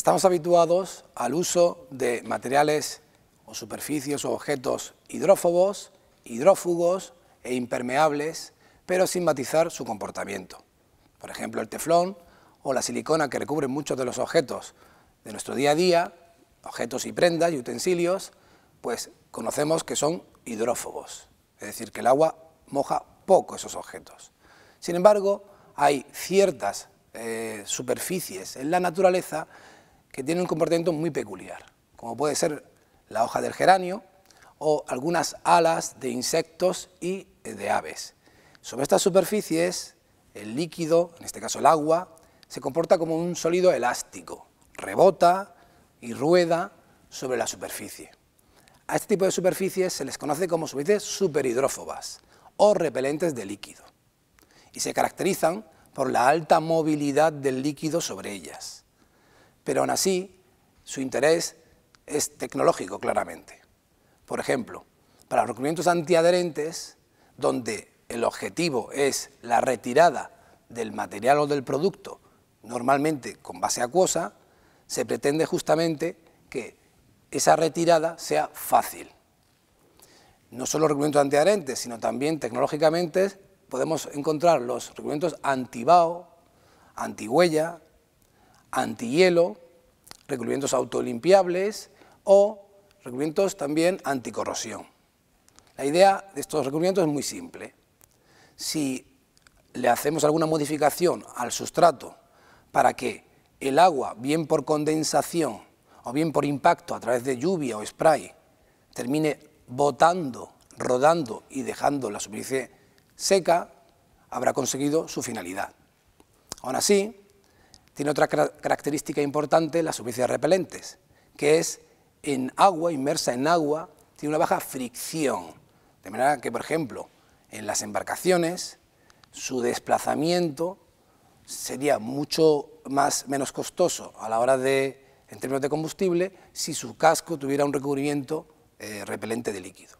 Estamos habituados al uso de materiales o superficies o objetos hidrófobos, hidrófugos e impermeables, pero sin matizar su comportamiento. Por ejemplo, el teflón o la silicona que recubre muchos de los objetos de nuestro día a día, objetos y prendas y utensilios, pues conocemos que son hidrófobos, es decir, que el agua moja poco esos objetos. Sin embargo, hay ciertas eh, superficies en la naturaleza que tienen un comportamiento muy peculiar, como puede ser la hoja del geranio o algunas alas de insectos y eh, de aves. Sobre estas superficies, el líquido, en este caso el agua, se comporta como un sólido elástico, rebota y rueda sobre la superficie. A este tipo de superficies se les conoce como superficies superhidrófobas o repelentes de líquido y se caracterizan por la alta movilidad del líquido sobre ellas pero aún así su interés es tecnológico claramente. Por ejemplo, para los recubrimientos antiadherentes, donde el objetivo es la retirada del material o del producto, normalmente con base acuosa, se pretende justamente que esa retirada sea fácil. No solo recubrimientos antiadherentes, sino también tecnológicamente podemos encontrar los recubrimientos antibao, antihuella, antihielo, recubrimientos autolimpiables o recubrimientos también anticorrosión. La idea de estos recubrimientos es muy simple. Si le hacemos alguna modificación al sustrato para que el agua, bien por condensación o bien por impacto a través de lluvia o spray, termine botando, rodando y dejando la superficie seca, habrá conseguido su finalidad. Aún así, tiene otra característica importante las superficies repelentes, que es en agua, inmersa en agua, tiene una baja fricción. De manera que, por ejemplo, en las embarcaciones, su desplazamiento sería mucho más, menos costoso a la hora de, en términos de combustible, si su casco tuviera un recubrimiento eh, repelente de líquido.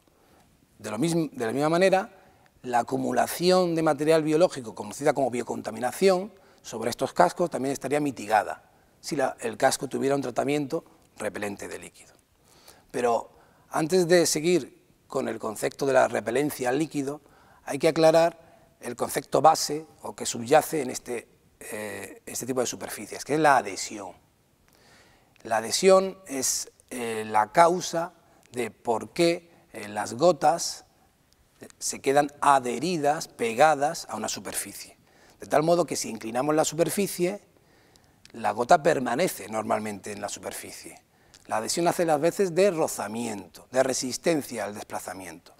de la misma manera, la acumulación de material biológico, conocida como biocontaminación, sobre estos cascos también estaría mitigada si el casco tuviera un tratamiento repelente de líquido. Pero antes de seguir con el concepto de la repelencia al líquido, hay que aclarar el concepto base o que subyace en este, eh, este tipo de superficies, que es la adhesión. La adhesión es eh, la causa de por qué eh, las gotas se quedan adheridas, pegadas a una superficie. De tal modo que si inclinamos la superficie, la gota permanece normalmente en la superficie. La adhesión hace las veces de rozamiento, de resistencia al desplazamiento.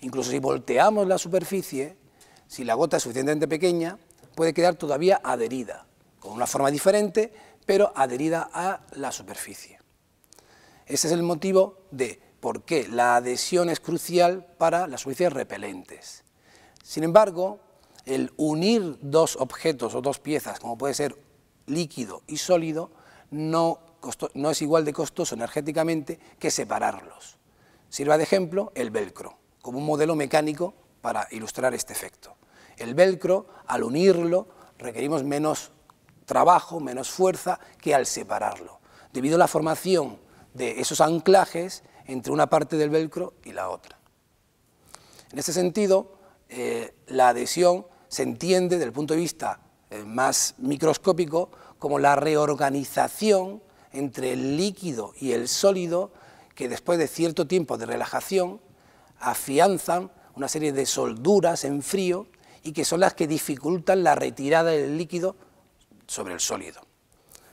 Incluso si volteamos la superficie, si la gota es suficientemente pequeña, puede quedar todavía adherida, con una forma diferente, pero adherida a la superficie. Ese es el motivo de por qué la adhesión es crucial para las superficies repelentes. Sin embargo, el unir dos objetos o dos piezas, como puede ser líquido y sólido, no, es igual de costoso energéticamente que separarlos. Sirva de ejemplo el velcro, como un modelo mecánico para ilustrar este efecto. El velcro, al unirlo, requerimos menos trabajo, menos fuerza que al separarlo, debido a la formación de esos anclajes entre una parte del velcro y la otra. En este sentido, eh, la adhesión se entiende desde el punto de vista eh, más microscópico como la reorganización entre el líquido y el sólido que después de cierto tiempo de relajación afianzan una serie de solduras en frío y que son las que dificultan la retirada del líquido sobre el sólido.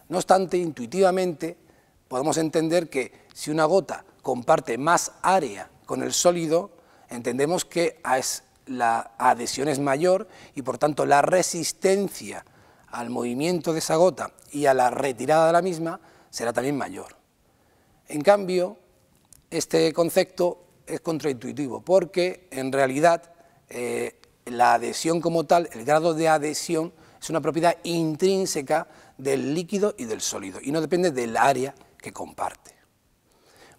No obstante, intuitivamente podemos entender que si una gota comparte más área con el sólido, entendemos que es la adhesión es mayor y por tanto la resistencia al movimiento de esa gota y a la retirada de la misma será también mayor. En cambio, este concepto es contraintuitivo porque en realidad eh, la adhesión como tal, el grado de adhesión, es una propiedad intrínseca del líquido y del sólido y no depende del área que comparte.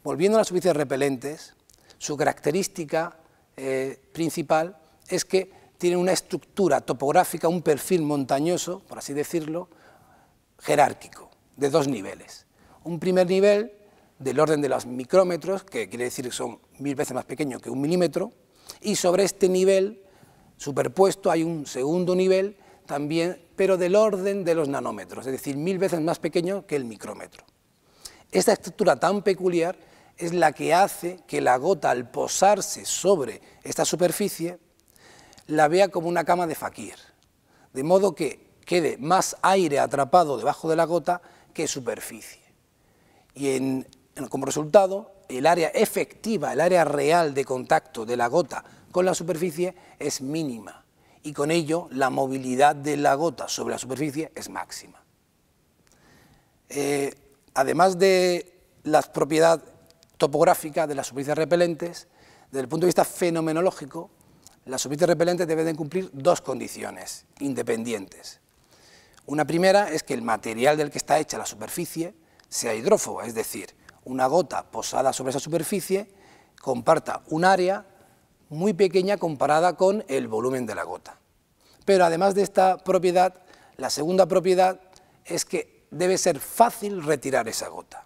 Volviendo a las superficies repelentes, su característica eh, principal es que tiene una estructura topográfica, un perfil montañoso, por así decirlo, jerárquico, de dos niveles. Un primer nivel del orden de los micrómetros, que quiere decir que son mil veces más pequeño que un milímetro, y sobre este nivel superpuesto hay un segundo nivel también, pero del orden de los nanómetros, es decir, mil veces más pequeño que el micrómetro. Esta estructura tan peculiar es la que hace que la gota al posarse sobre esta superficie la vea como una cama de fakir, de modo que quede más aire atrapado debajo de la gota que superficie. Y como resultado, el área efectiva, el área real de contacto de la gota con la superficie es mínima y con ello la movilidad de la gota sobre la superficie es máxima. Eh, además de las propiedades topográfica de las superficies repelentes, desde el punto de vista fenomenológico, las superficies repelentes deben cumplir dos condiciones independientes. Una primera es que el material del que está hecha la superficie sea hidrófoba, es decir, una gota posada sobre esa superficie comparta un área muy pequeña comparada con el volumen de la gota. Pero además de esta propiedad, la segunda propiedad es que debe ser fácil retirar esa gota.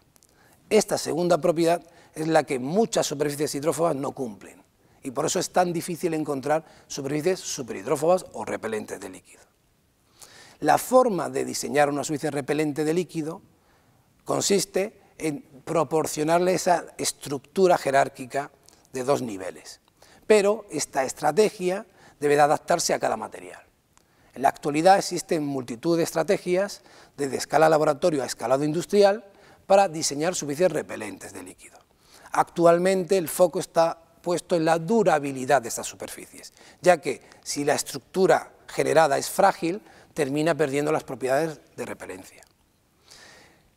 Esta segunda propiedad es la que muchas superficies hidrófobas no cumplen. Y por eso es tan difícil encontrar superficies superhidrófobas o repelentes de líquido. La forma de diseñar una superficie repelente de líquido consiste en proporcionarle esa estructura jerárquica de dos niveles. Pero esta estrategia debe adaptarse a cada material. En la actualidad existen multitud de estrategias, desde escala laboratorio a escalado industrial, para diseñar superficies repelentes de Actualmente el foco está puesto en la durabilidad de estas superficies, ya que si la estructura generada es frágil, termina perdiendo las propiedades de referencia.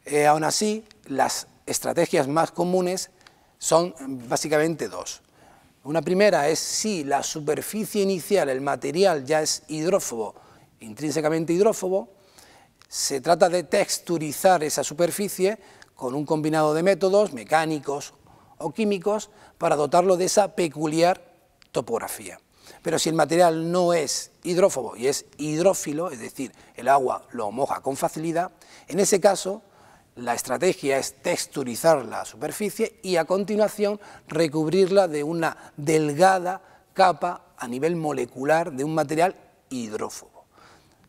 Eh, aún así, las estrategias más comunes son básicamente dos. Una primera es si la superficie inicial, el material, ya es hidrófobo, intrínsecamente hidrófobo, se trata de texturizar esa superficie con un combinado de métodos mecánicos, o químicos para dotarlo de esa peculiar topografía. Pero si el material no es hidrófobo y es hidrófilo, es decir, el agua lo moja con facilidad, en ese caso la estrategia es texturizar la superficie y a continuación recubrirla de una delgada capa a nivel molecular de un material hidrófobo.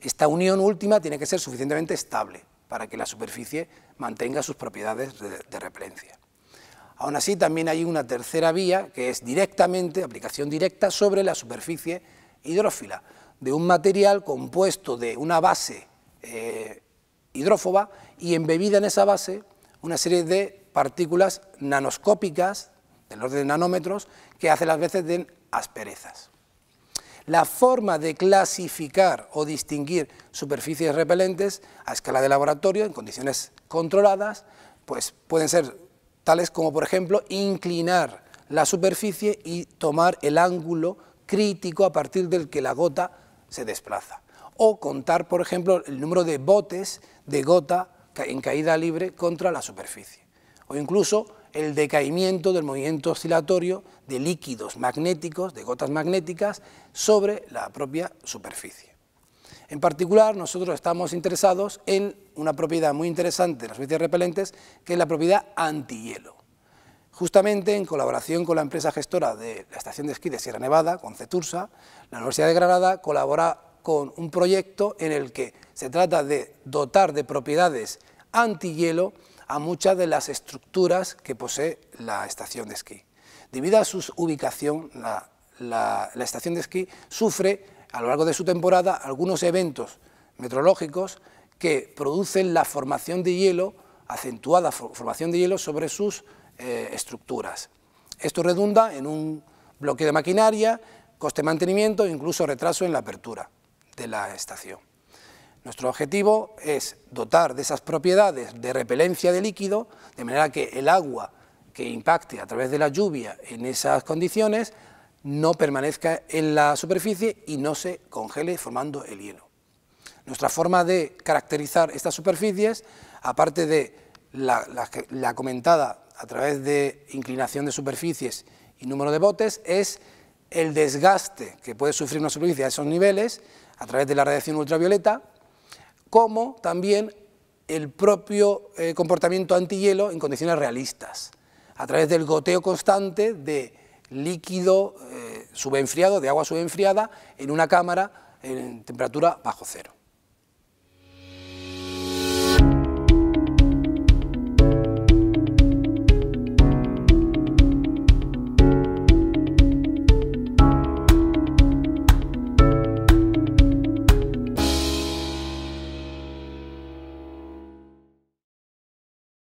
Esta unión última tiene que ser suficientemente estable para que la superficie mantenga sus propiedades de, repelencia. Aún así, también hay una tercera vía, que es directamente, aplicación directa sobre la superficie hidrófila, de un material compuesto de una base eh, hidrófoba y embebida en esa base una serie de partículas nanoscópicas, del orden de nanómetros, que hace las veces de asperezas. La forma de clasificar o distinguir superficies repelentes a escala de laboratorio, en condiciones controladas, pues pueden ser como por ejemplo inclinar la superficie y tomar el ángulo crítico a partir del que la gota se desplaza. O contar, por ejemplo, el número de botes de gota en caída libre contra la superficie. O incluso el decaimiento del movimiento oscilatorio de líquidos magnéticos, de gotas magnéticas, sobre la propia superficie. En particular, nosotros estamos interesados en una propiedad muy interesante de las especies repelentes, que es la propiedad antihielo. Justamente en colaboración con la empresa gestora de la estación de esquí de Sierra Nevada, con CETURSA, la Universidad de Granada colabora con un proyecto en el que se trata de dotar de propiedades antihielo a muchas de las estructuras que posee la estación de esquí. Debido a su ubicación, la estación de esquí sufre a lo largo de su temporada algunos eventos meteorológicos que producen la formación de hielo, acentuada formación de hielo sobre sus eh, estructuras. Esto redunda en un bloqueo de maquinaria, coste de mantenimiento e incluso retraso en la apertura de la estación. Nuestro objetivo es dotar de esas propiedades de repelencia de líquido, de manera que el agua que impacte a través de la lluvia en esas condiciones no permanezca en la superficie y no se congele formando el hielo. Nuestra forma de caracterizar estas superficies, aparte de la, comentada a través de inclinación de superficies y número de botes, es el desgaste que puede sufrir una superficie a esos niveles a través de la radiación ultravioleta, como también el propio eh, comportamiento antihielo en condiciones realistas, a través del goteo constante de líquido eh, subenfriado, de agua subenfriada, en una cámara en temperatura bajo cero.